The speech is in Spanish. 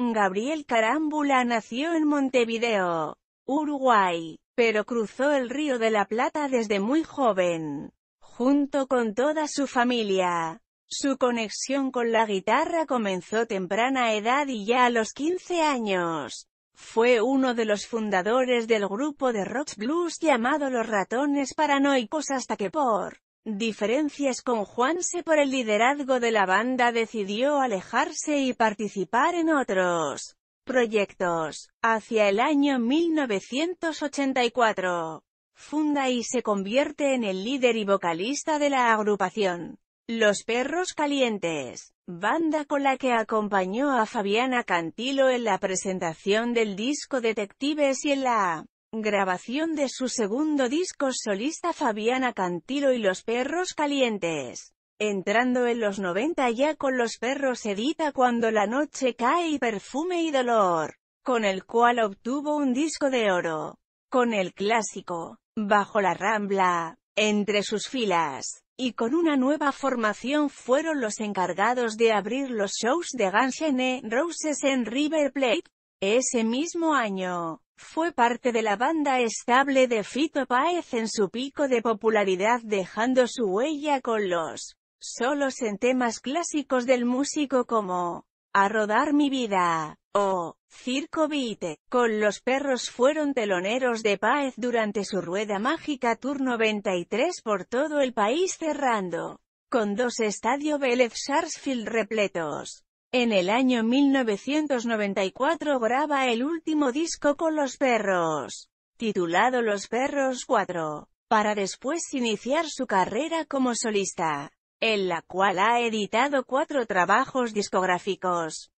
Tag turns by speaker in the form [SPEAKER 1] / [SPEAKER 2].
[SPEAKER 1] Gabriel Carámbula nació en Montevideo, Uruguay, pero cruzó el Río de la Plata desde muy joven, junto con toda su familia. Su conexión con la guitarra comenzó temprana edad y ya a los 15 años. Fue uno de los fundadores del grupo de rock blues llamado Los Ratones Paranoicos hasta que por diferencias con Juanse por el liderazgo de la banda decidió alejarse y participar en otros proyectos. Hacia el año 1984, funda y se convierte en el líder y vocalista de la agrupación. Los Perros Calientes, banda con la que acompañó a Fabiana Cantilo en la presentación del disco Detectives y en la Grabación de su segundo disco solista Fabiana Cantilo y Los Perros Calientes. Entrando en los 90 ya con Los Perros edita Cuando la noche cae y Perfume y Dolor, con el cual obtuvo un disco de oro. Con el clásico, Bajo la Rambla, entre sus filas, y con una nueva formación fueron los encargados de abrir los shows de Guns N' Roses en River Plate, ese mismo año. Fue parte de la banda estable de Fito Páez en su pico de popularidad dejando su huella con los solos en temas clásicos del músico como A rodar mi vida o Circo Vite. Con los perros fueron teloneros de Páez durante su rueda mágica Tour 93 por todo el país cerrando con dos estadio Vélez Sarsfield repletos. En el año 1994 graba el último disco con Los Perros, titulado Los Perros 4, para después iniciar su carrera como solista, en la cual ha editado cuatro trabajos discográficos.